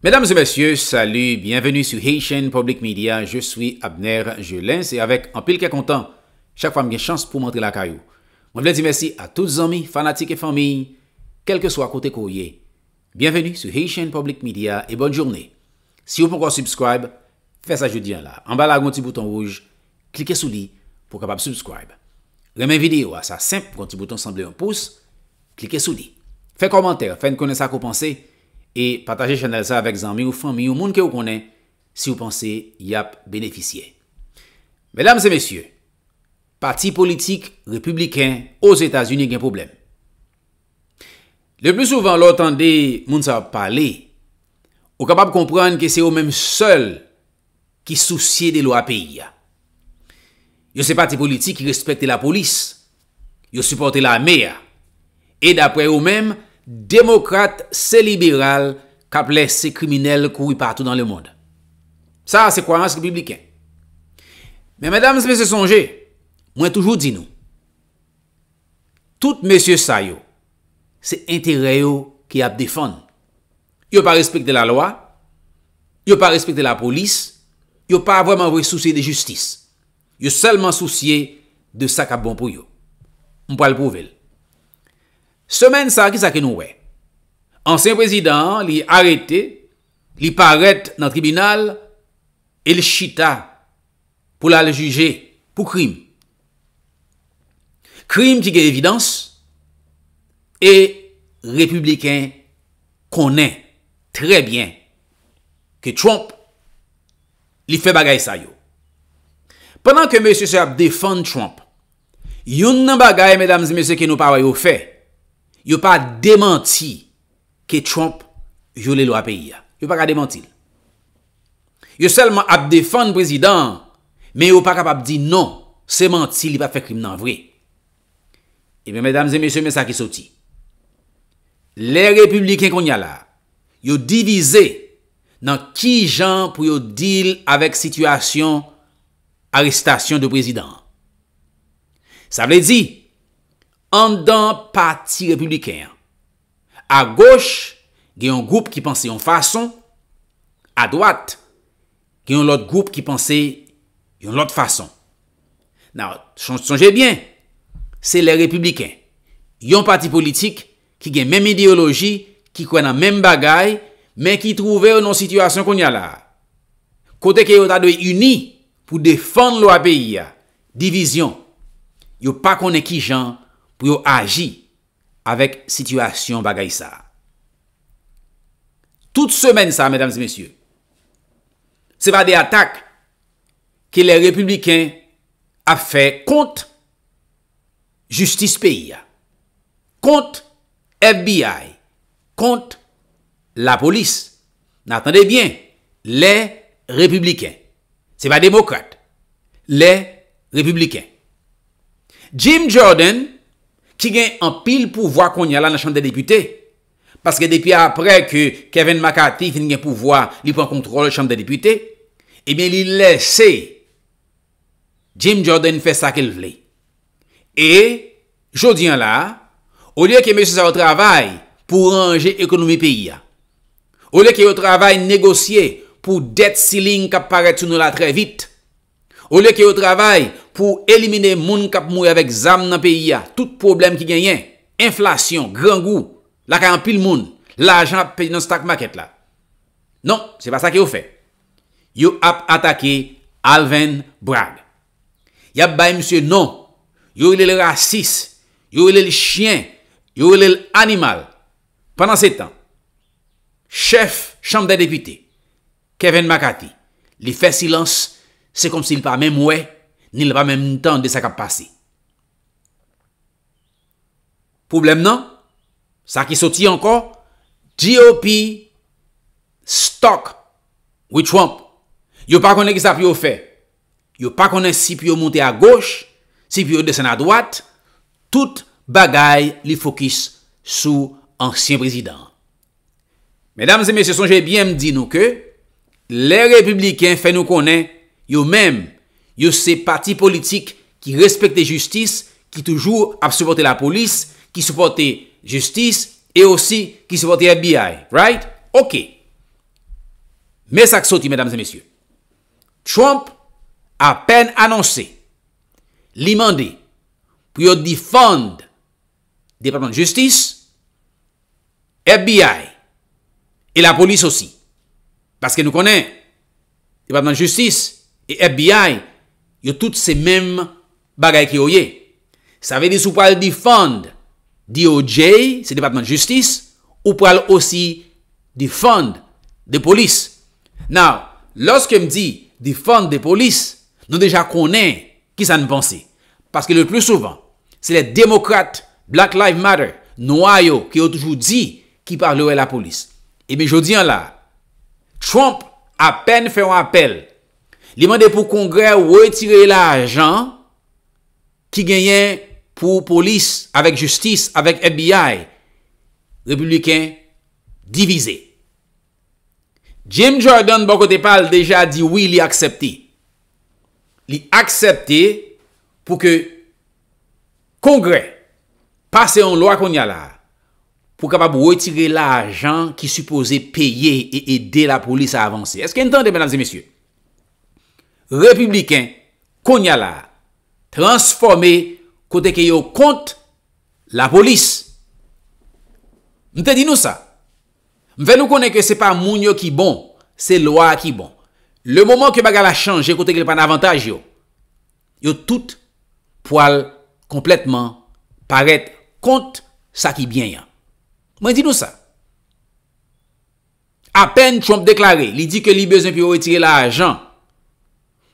Mèdames et mèsyè, salu, bienvenu sou Heishen Public Media, je sou Abner Jelens et avèk, an pil kè kontan, chak fèm gen chans pou mèntre la kajou. Mwen vèlè di mèsi a tout zomi, fanatik e fami, kelke sou akote kouye. Bienvenu sou Heishen Public Media et bonne journée. Si ou pou kon subscribe, fè sa joudi an la. An bala kon ti bouton rouge, klike sou li pou kapab subscribe. Remè video a sa semp pou kon ti bouton semblè an pouce, klike sou li. Fè komantè, fèn konè sa koupansè. Mèdames et mèsyè, salu, bienvenu sou Heishen Public Media, je sou Abner Jel E pataje chanel sa avek zanmi ou fanmi ou moun ke ou konen... Si ou panse yap beneficyen. Mesdames et messieurs... Pati politik republiken os Etats-Unis gen problem. Le plus souvent l'otan de moun sa pale... Ou kapab kompran ke se ou menm sol... Ki souciye de lwa peyi ya. Yo se pati politik ki respekte la polis... Yo supporte la mea... E dapre ou menm... demokrate se-liberal ka ple se-kriminel koui partou nan le moun. Sa, se kwa maske publiken. Men, mèdame, se mè se sonje, mwen toujou di nou. Tout mèsyè sa yo, se entere yo ki ap defon. Yo pa respekte la loa, yo pa respekte la polis, yo pa avèman vwe souci de justice. Yo salman souci de sa ka bon pou yo. Mwen pal prouve lè. Semen sa, ki sa ke nou we? Anseyn prezident li arete, li parete nan tribunal, el chita pou la le juje pou krim. Krim ki ge evidans, e republiken konen trebyen ke Trump li fe bagay sa yo. Pendan ke mese se ap defan Trump, yon nan bagay, mese, mese, ki nou parwayo fe, yo pa dementi ke Trump yole lwa peyi ya. Yo pa ka dementi. Yo selman ap defan prezident, men yo pa ka pa ap di, non, se menti li pa fe krim nan vre. Ebe, mesdames e mesye, men sa ki soti. Le republiken kon ya la, yo divize nan ki jan pou yo dil avek situasyon arestasyon de prezident. Sa vle di, si, an dan pati republiken. A goch, gen yon goup ki pense yon fason, a dwat, gen yon lot goup ki pense yon lot fason. Nou, chanjè bien, se le republiken. Yon pati politik, ki gen menm ideologi, ki kwenan menm bagay, men ki trouve yon nou situasyon kon yon la. Kote ke yon ta dwe uni, pou defan lwa peyi ya, divizyon. Yon pa konen ki jan, pou yo aji, avek sityasyon bagay sa. Tout semen sa, medams et messieurs, se pa de atak, ki le republikan, a fe kont, justice paye, kont FBI, kont la polis, n'attendez bien, le republikan, se pa demokrate, le republikan. Jim Jordan, jim, ki gen an pil pou vwa konye la nan chanm de depute, paske depi apre ke Kevin McCarthy fin gen pou vwa li pou an kontrol chanm de depute, ebe eh li lese Jim Jordan fè sa ke l vle. E, jodi an la, ou liye ki mè sè sa ou travay pou ranger ekonomi piya. Ou liye ki ou travay negosye pou debt ceiling kap paret sou nou la trè vit. Ou liye ki ou travay pou elimine moun kap mouye avek zam nan peyi ya, tout problem ki genyen, inflasyon, gran gou, laka yon pil moun, l'ajan ap peyi nan stak maket la. Non, se pa sa ki ou fe. Yo ap atake Alvin Bragg. Yap baye msye non, yo ile le racis, yo ile le chien, yo ile le animal. Pendan se tan, chef chambre de depite, Kevin McCarthy, li fe silans, se kom si il pa men mouye, Ni lè pa mèm tan de sa kap pasi. Problem nan? Sa ki soti ankon? GOP stok with Trump. Yo pa konen ki sa pi yo fe. Yo pa konen si pi yo monte a goch, si pi yo desen a dwat. Tout bagay li fokus sou ansyen prezident. Mèdames et messieurs, son jè bien mdi nou ke lè republiken fe nou konen yo mèm yo se pati politik ki respekte justice, ki toujou ap souporte la polis, ki souporte justice, e osi ki souporte FBI, right? Ok. Mes aksoti, mesdames et messieurs. Trump a pen annonse li mande pou yo difonde departement justice, FBI, e la polis osi. Paske nou konen departement justice, e FBI, yo tout se mem bagay ki yo ye. Sa ve dis ou pral difond DOJ, se Departement de Justice, ou pral osi difond de polis. Now, loske m di difond de polis, nou deja konen ki sa n pensi. Paske le plus souvan, se le Democrat Black Lives Matter nou a yo ki yo toujou di ki parle ou e la polis. Ebe, jodi an la, Trump apen fè an apel Li mande pou kongre wotire la ajan ki genyen pou polis, avèk justis, avèk FBI, republikan, divize. Jim Jordan, bon kote pal, deja di oui li aksepti. Li aksepti pou ke kongre pase yon lwa kon ya la pou kapab wotire la ajan ki supose peye e ede la polis avansi. Eske entende, menades et messiou? Republiken konya la transforme kote ke yo kont la polis. Mwen te di nou sa. Mwen fè nou konen ke se pa moun yo ki bon, se lwa ki bon. Le momen ke baga la chanje kote ke le pan avantage yo, yo tout poal kompletman paret kont sa ki bien yan. Mwen di nou sa. A pen Trump deklare, li di ke li bezon pi ou etire la ajan,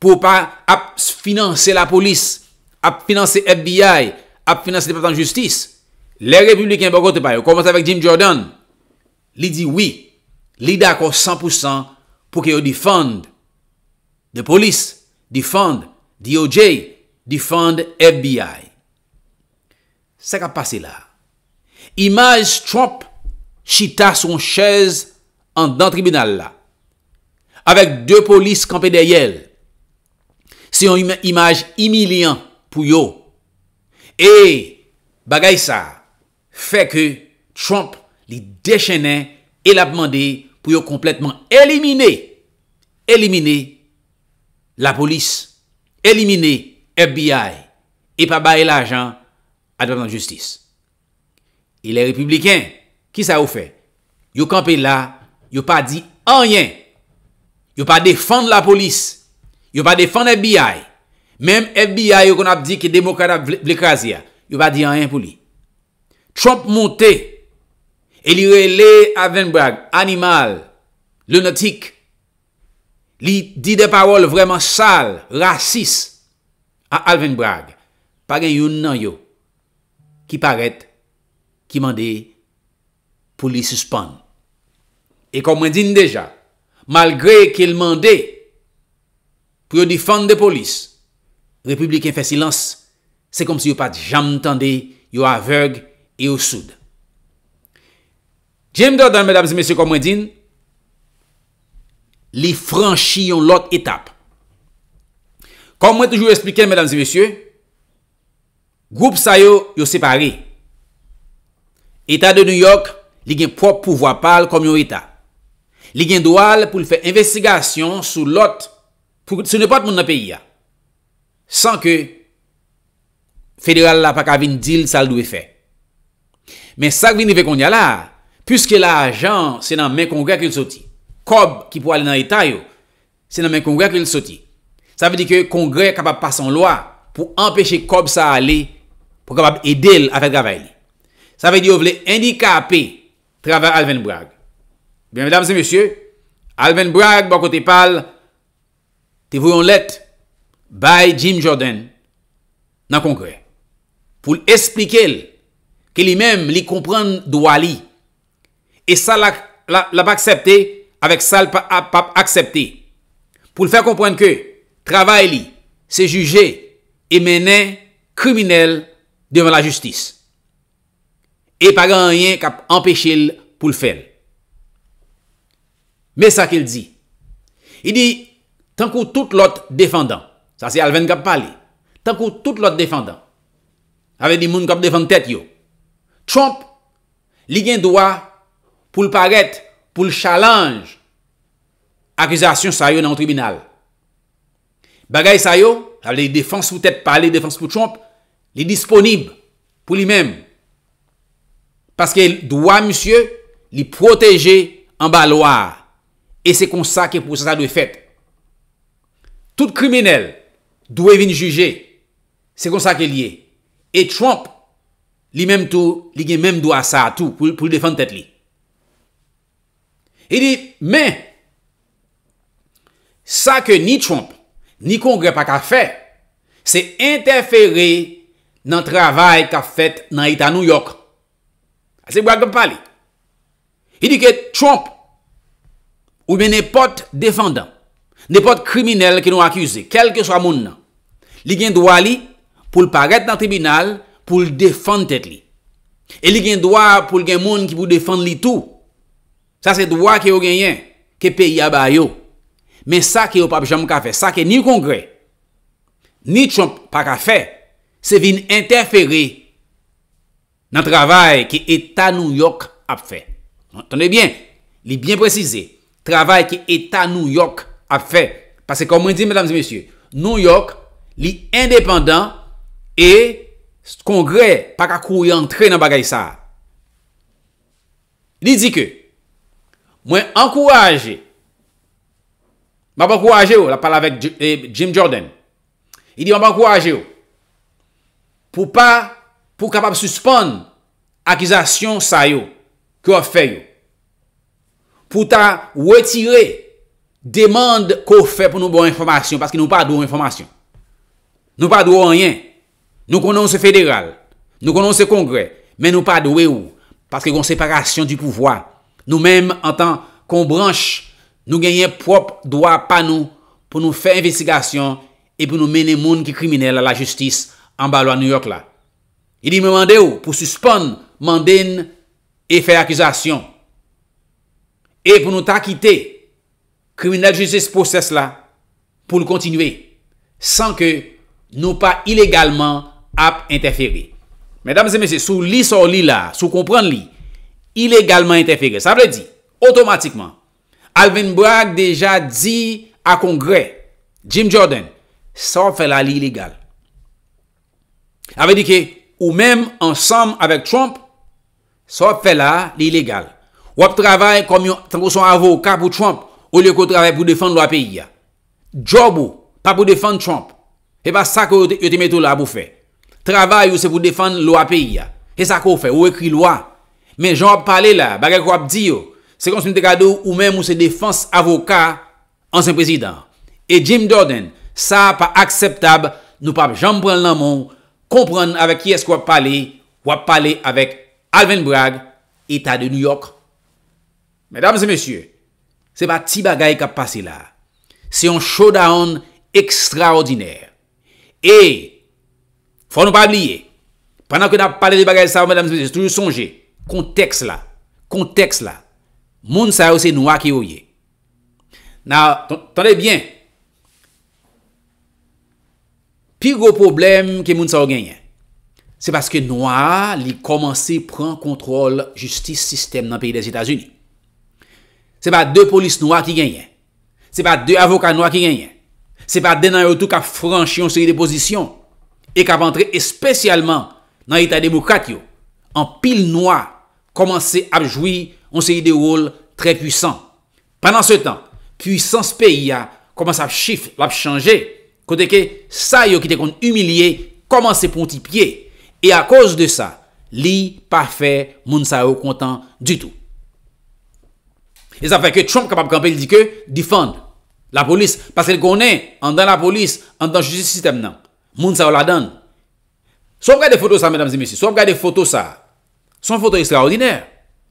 pou pa ap finanse la polis, ap finanse FBI, ap finanse Departement de Justice, le Republikan Bogotay, pou komanse avèk Jim Jordan, li di wè, li d'akò 100% pou kè yo difond de polis, difond DOJ, difond FBI. Sè kè ap pase la. Imaj Trump chita son chèze an dan tribunal la. Avèk de polis kampè de yèl, Se yon imaj imilyan pou yo. E bagay sa, fe ke Trump li dechenen e la pman de pou yo kompletman elimine. Elimine la polis. Elimine FBI. E pa baye la jan adwak nan justis. E le republiken, ki sa ou fe? Yo kampe la, yo pa di anyen. Yo pa defande la polis. Yo pa defande la polis. Yo pa defan FBI. Mem FBI yo kon ap di ki demokrata vle krasiya. Yo pa di an yon pou li. Trump monte. E li re le Alvin Bragg. Animal. Lunatik. Li di de parol vreman sal. Rasis. A Alvin Bragg. Pagan yon nan yo. Ki paret. Ki mande. Pou li suspande. E kon mwen din deja. Malgre ki el mande. pou yo difande de polis, republiken fè silans, se kom si yo pat jam tende, yo aveg, yo soude. Jem do dan, mesdames et messieurs, komwen din, li franchi yon lot etap. Komwen toujou explike, mesdames et messieurs, goup sa yo, yo separe. Eta de New York, li gen prop pou wapal, komwen yo eta. Li gen do al, pou l fè investigasyon, sou lot republiken, Se nou pat moun nan peyi ya. San ke federal la pa ka vin dil sa ldou e fe. Men sa kvin ne ve kon ya la, pwiske la jan se nan men kongre ki l soti. Kob ki pou alen nan etay yo, se nan men kongre ki l soti. Sa ve di ke kongre kapab pa son loa pou empeshe kob sa alen pou kapab edel a fe dravay li. Sa ve di yo vle endikape traver Alvin Bragg. Benvedam se monsye, Alvin Bragg bako te pal al te voyon let by Jim Jordan nan kongre. Pou l'esplike l, ke li men li kompren dwa li, e sa l ap aksepte, avek sa l pa aksepte, pou l fè kompren ke travay li se juje e menen kriminel devan la justis. E pa gen rien kap empèche l pou l fè. Me sa ke l di. I di, tan kou tout lot defandant, sa se Alvin kap pale, tan kou tout lot defandant, ave di moun kap defandet yo, Trump, li gen doa, pou l'paret, pou l'chalange, akizasyon sa yo nan tribunal. Bagay sa yo, ave li defans pou tep pale, li defans pou Trump, li disponib pou li men, paske doa, li proteje an baloar, e se konsa ke pou sa sa doi fet, tout krimenel dwe vin juje, se kon sa ke liye. Et Trump, li menm tou, li gen menm dou a sa a tou, pou li defante tet li. E di, men, sa ke ni Trump, ni kongre pa ka fe, se interferi nan travay ka fet nan ita New York. A se mwak kom pali. E di ke Trump, ou men e pot defandant, Nè pot kriminel ki nou akuse, kelke so a moun nan. Li gen doa li pou l'paret nan tribunal, pou l'defend tet li. E li gen doa pou l gen moun ki pou l'defend li tou. Sa se doa ki yo genyen, ki peyi abay yo. Men sa ki yo papi chanm ka fe, sa ki ni kongre, ni chanm pa ka fe, se vin interfere nan travay ki etanou yok ap fe. Tande bien, li bien precize, travay ki etanou yok ap fe. A fe. Pase kon mwen di, mesdames et messieurs, New York, li indépendant, e, kongre, pak akou yantre nan bagay sa. Li di ke, mwen ankouraje, mwen ankouraje yo, oh, la pala vek eh, Jim Jordan, li di mwen ankouraje yo, pou pa, pou kapap suspon, akizasyon sa yo, kwa fe yo. Pou ta wetire, Demande kou fè pou nou bo informasyon. Paske nou pa dou informasyon. Nou pa dou anyen. Nou konon se federal. Nou konon se kongre. Men nou pa dou e ou. Paske kon separasyon di pouvoi. Nou menm an tan kon branche. Nou genyen prop doa pa nou. Pou nou fè investigasyon. E pou nou menen moun ki kriminelle la justis. An balwa New York la. E di menm an de ou. Pou suspon manden e fè akizasyon. E pou nou ta kitey. criminal justice process la pou l'kontinuer san ke nou pa ilégalman ap interféré. Mesdames et messieurs, sou li sa li la, sou kompren li, ilégalman interféré, sa vle di, otomatikman, Alvin Bragg deja di a kongre, Jim Jordan, sa vle la li ilégal. A vle di ki, ou menm ansam avèk Trump, sa vle la li ilégal. Ou ap travay kom yon avokat pou Trump, Ou liyo ko trabay pou defan lwa peyi ya. Job ou, pa pou defan Trump. E pa sa ko yo te meto la pou fe. Trabay ou se pou defan lwa peyi ya. E sa ko fe, ou ekri lwa. Men, jom ap pale la, bagay kwa ap di yo. Se konsumite kado ou men mou se defans avoka ansen prezident. E Jim Jordan, sa pa akseptab nou pa jom pran nan moun kompran avè ki esk wap pale wap pale avèk Alvin Bragg eta de New York. Mèdames et messieurs, Se pa ti bagay ka pase la. Se yon showdown ekstraordinèr. E, fò nou pa liye. Panan ke na pale li bagay sa, mèdame, jè toujou sonje. Konteks la. Konteks la. Moun sa ou se nou a ki ou ye. Nan, ton de bien. Pi gro problem ke moun sa ou genye. Se paske nou a li komanse pren kontrol justice system nan peyi des Etats-Unis. Se pa de polis noua ki genyen Se pa de avokat noua ki genyen Se pa denayotou ka franshi On se yi deposisyon E ka pantre espesyalman Nan ita demokat yo An pil noua Koman se apjoui On se yi devol Tre pwisan Panan se tan Pwisan se peyi ya Koman se apchif Wap chanje Kote ke Sa yo ki te kon umilye Koman se pontipye E a koz de sa Li pa fe Moun sa yo kontan Du tou E sa fè ke Trump kapap kampe li dike, difande la polis. Pase li konen, an dan la polis, an dan justice system nan. Moun sa ou la dan. Sou ap gade foto sa, mèdames et messieurs, sou ap gade foto sa, sou ap foto extraordinaire.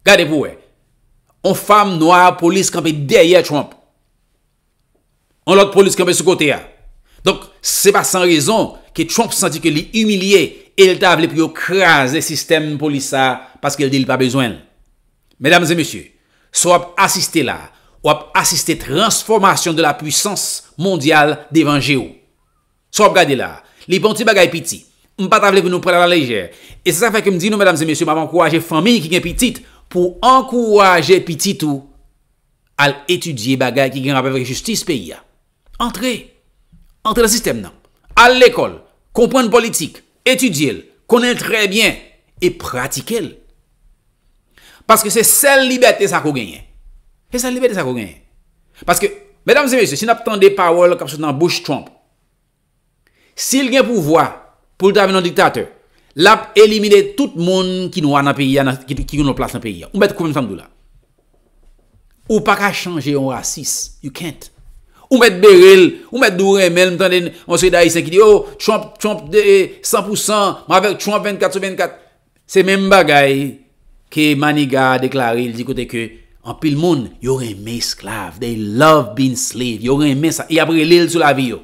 Gade pou we. On femme noire, polis kampe derye Trump. On lot polis kampe sou kote ya. Donk, se pa san rezon, ke Trump santi ke li humilié, el tab li priyo kras, le sistem polis sa, paske li di li pa bezwen. Mèdames et messieurs, So wap asiste la, wap asiste transformasyon de la pwisans mondyal devan je ou. So wap gade la, li pon ti bagay piti, mpa ta vle voun nou prela la lejere. E se sa fè kem di nou, mesdames e mesyou, mwa vankouwaje fami ki gen piti pou ankouwaje piti tou al etudye bagay ki gen apavre justice pe ya. Entre, entre la sistem nan. Al l'ekol, kompwen politik, etudye l, konen l trebyen, et pratike l. Paske se sel libetè sa kou genyen. Se sel libetè sa kou genyen. Paske, mesdames et messieurs, si nap tande power lò kap sot nan Bush Trump, si l gen pouvoi, pou tave nan diktater, lap elimine tout moun ki nou an nan peyi ya, ki nou nan plas nan peyi ya. Ou met koumen samdou la. Ou pak a chanje yon racis. You can't. Ou met Beryl, ou met Duremel, mtande monsri da Yise ki di, oh, Trump, Trump de 100%, ma vek Trump 24-24. Se men bagayi, Ke Manigard deklare, il di kote ke, an pil moun, yor en mesklav, they love being slave, yor en mesklav, y apre lil sou la vi yo.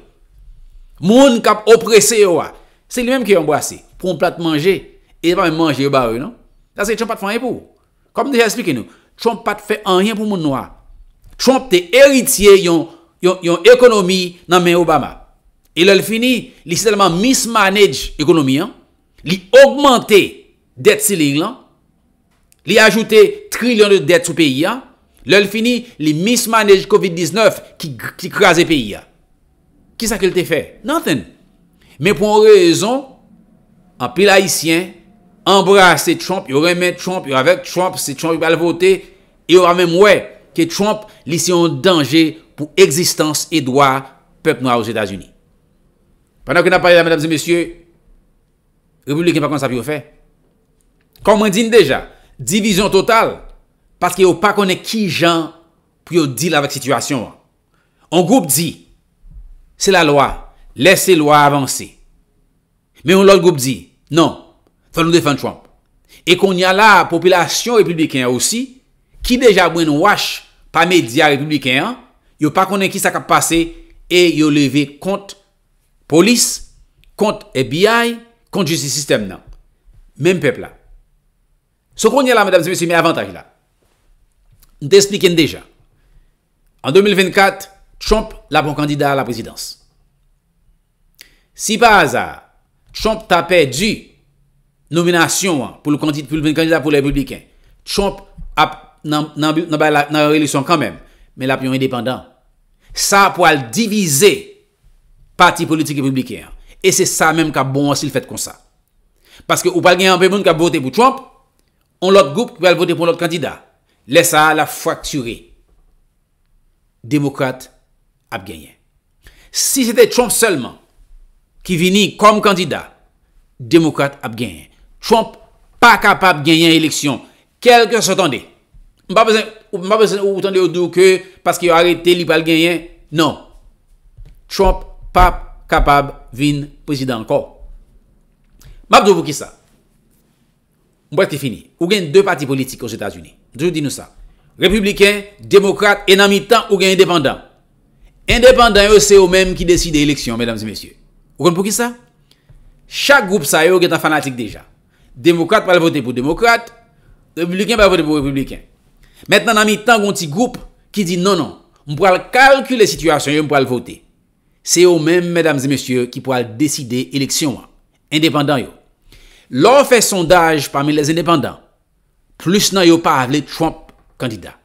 Moun kap oprese yo wa. Se li menm ki yon brase, proun plat manje, e pa manje yo ba yo, non? Da se chan pat fanyen pou. Kom dija esplike nou, chan pat fanyen pou moun noa. Chan te eritye yon yon ekonomi nan men Obama. E lal fini, li selman mismanage ekonomi, li augmente det si lig lan, li ajoute trilyon de det sou peyi ya, lèl fini, li mismanèj COVID-19 ki krasè peyi ya. Kisa ke lte fè? Nothing. Men pou an rezon, an pil haïsyen, embrase Trump, yorè men Trump, yorè vek Trump, si Trump yopè alvote, yorè men mwè, ke Trump lisi yon denje pou eksistans e doa pep noua ouse Etats-Unis. Panan ke nan parè la, mèdames et messieurs, republikan pa kon sa pi ou fè? Kon mwen din deja, Divizyon total. Paske yo pa kone ki jan pou yo dil avèk situasyon an. On goup di, se la loa, lese loa avansi. Men yon lot goup di, non, fèl nou defen Trump. E kon yon la popilasyon republikan an osi, ki deja mwen wach pa media republikan an, yo pa kone ki sa ka pase e yo leve kont polis, kont FBI, kont justice system nan. Men pepla. So konye la, madame, si mè avantaj la. N te explikyen deja. En 2024, Trump la pou bon kandida la presidans. Si pa azar, Trump ta pe di nominasyon pou l'e kandida pou l'e republiken. Trump ap nan bel la re lison kan mèm. Men la pou yon indépendant. Sa pou al divize parti politik republiken. E se sa mèm ka bon asil fèt kon sa. Paske ou pal gen an pe moun ka bote pou Trump, On lot goup pou al voté pou lot kandida. Lè sa la fwakturé. Demokrate ap genyen. Si se te Trump selman ki vini kom kandida, demokrate ap genyen. Trump pa kapab genyen eleksyon. Kelke se tonde? Mpa bezè ou tonde ou do ke paske yo arete li pal genyen? Non. Trump pa kapab vin prezident ko. Mpa bezo pou ki sa. Bon, ou gen dè pati politik ou s'Etat-Unis Toujou di nou sa Republiken, demokrate, enan mi tan ou gen indépendant Indépendant yo, se yo mèm ki deside eleksyon, mèdames et mèsyò Ou kon pou ki sa? Chak group sa yo, ou gen tan fanatik deja Demokrate pou al vote pou demokrate Republiken pou al vote pou republiken Mètenan an mi tan kon ti group ki di nonon M pou al kalkule situasyon yo, m pou al vote Se yo mèm, mèdames et mèsyò, ki pou al deside eleksyon Indépendant yo Lò fè sondaj parmi les indépendants, plus nan yò pa avlè Trump kandida.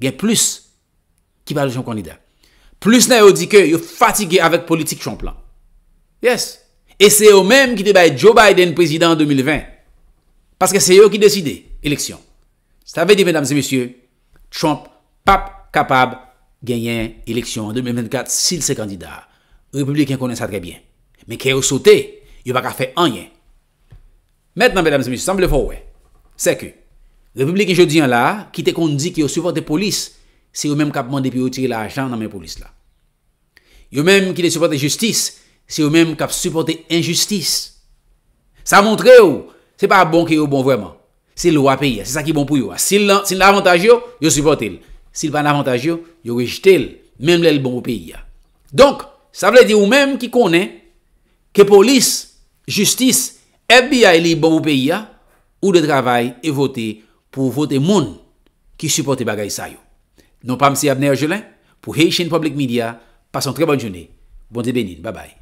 Gen plus ki pa avlè chan kandida. Plus nan yò di kè yò fatigè avlè politik chan plan. Yes. E se yò mèm ki te bay Joe Biden prezident 2020. Paske se yò ki deside, eleksyon. Se ta ve di, mèdames et messieurs, Trump pap kapab genyen eleksyon en 2024 si lè se kandida. Republik yon konen sa trè bien. Men kè yò sote, yò pa ka fè anyen. Mèt nan mèdame sè misè, se mble fò wè, se ke, republik yonjò diyan la, ki te kondi ki yo supporte polis, se yo mèm kap mande pi yo tir la ajan nan mèm polis la. Yo mèm ki le supporte justis, se yo mèm kap supporte injustis. Sa montre yo, se pa bon ki yo bon vwèman. Se lo apè ya, se sa ki bon pou yo. Se nan avantaj yo, yo supporte il. Se nan avantaj yo, yo rejte il. Mèm lèl bon pou pi ya. Donk, sa mblè di yo mèm ki konè, ke polis, justis, FBI li bon mou peyi ya ou de travay e vote pou vote moun ki supporte bagay sa yo. Non pa msi Abner Jelin pou Hachin Public Media. Pasan tre bon jouni. Bons e benin. Ba bay.